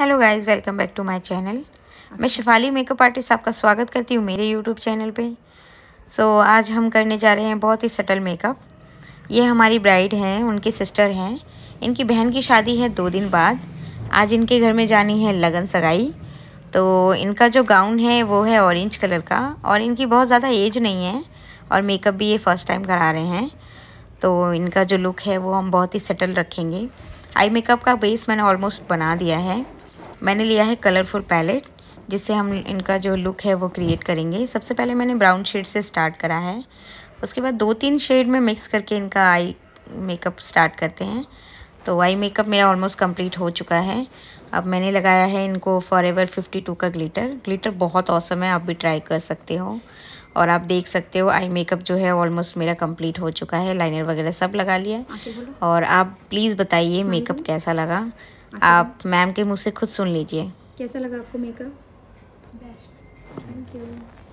hello guys welcome back to my channel मैं Shifali makeup artist आपका स्वागत करती हूँ मेरे यूट्यूब चैनल पे सो so, आज हम करने जा रहे हैं बहुत ही सटल मेकअप ये हमारी ब्राइड हैं उनकी सिस्टर हैं इनकी बहन की शादी है दो दिन बाद आज इनके घर में जानी है लगन सगाई तो इनका जो गाउन है वो है ऑरेंज कलर का और इनकी बहुत ज़्यादा एज नहीं है और मेकअप भी ये फ़र्स्ट टाइम करा रहे हैं तो इनका जो लुक है वो हम बहुत ही सटल रखेंगे आई मेकअप का बेस मैंने ऑलमोस्ट बना दिया है मैंने लिया है कलरफुल पैलेट जिससे हम इनका जो लुक है वो क्रिएट करेंगे सबसे पहले मैंने ब्राउन शेड से स्टार्ट करा है उसके बाद दो तीन शेड में मिक्स करके इनका आई मेकअप स्टार्ट करते हैं तो आई मेकअप मेरा ऑलमोस्ट कंप्लीट हो चुका है अब मैंने लगाया है इनको फॉर एवर फिफ्टी टू का ग्लिटर ग्लिटर बहुत औसम है आप भी ट्राई कर सकते हो और आप देख सकते हो आई मेकअप जो है ऑलमोस्ट मेरा कंप्लीट हो चुका है लाइनर वगैरह सब लगा लिया और आप प्लीज़ बताइए मेकअप कैसा लगा आप मैम के मुँह से खुद सुन लीजिए कैसा लगा आपको मेकअप बेस्ट थैंक यू